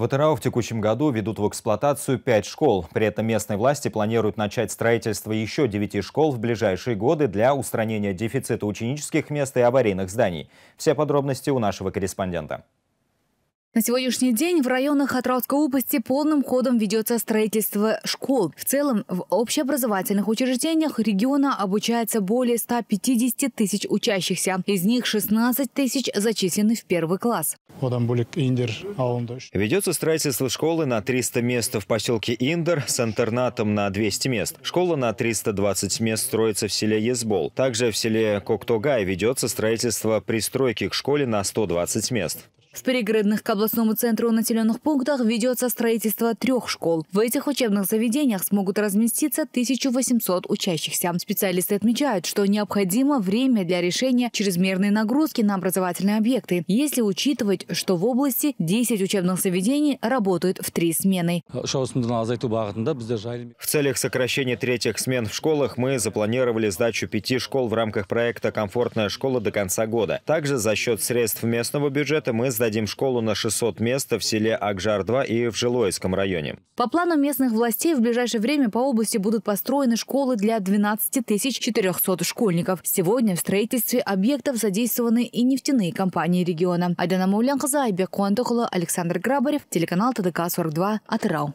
В ТРАО в текущем году ведут в эксплуатацию 5 школ. При этом местные власти планируют начать строительство еще 9 школ в ближайшие годы для устранения дефицита ученических мест и аварийных зданий. Все подробности у нашего корреспондента. На сегодняшний день в районах Атравской области полным ходом ведется строительство школ. В целом, в общеобразовательных учреждениях региона обучается более 150 тысяч учащихся. Из них 16 тысяч зачислены в первый класс. Ведется строительство школы на 300 мест в поселке Индер с интернатом на 200 мест. Школа на 320 мест строится в селе Езбол. Также в селе Коктогай ведется строительство пристройки к школе на 120 мест. В пригородных к областному центру населенных пунктах ведется строительство трех школ. В этих учебных заведениях смогут разместиться 1800 учащихся. Специалисты отмечают, что необходимо время для решения чрезмерной нагрузки на образовательные объекты, если учитывать, что в области 10 учебных заведений работают в три смены. В целях сокращения третьих смен в школах мы запланировали сдачу пяти школ в рамках проекта «Комфортная школа» до конца года. Также за счет средств местного бюджета мы Создадим школу на 600 мест в селе Акжар-2 и в Жилойском районе. По плану местных властей в ближайшее время по области будут построены школы для 12 400 школьников. Сегодня в строительстве объектов задействованы и нефтяные компании региона. Айдана Маулянхаза, Айбек Куантохула, Александр Грабарев, телеканал ТДК-42, Атырау.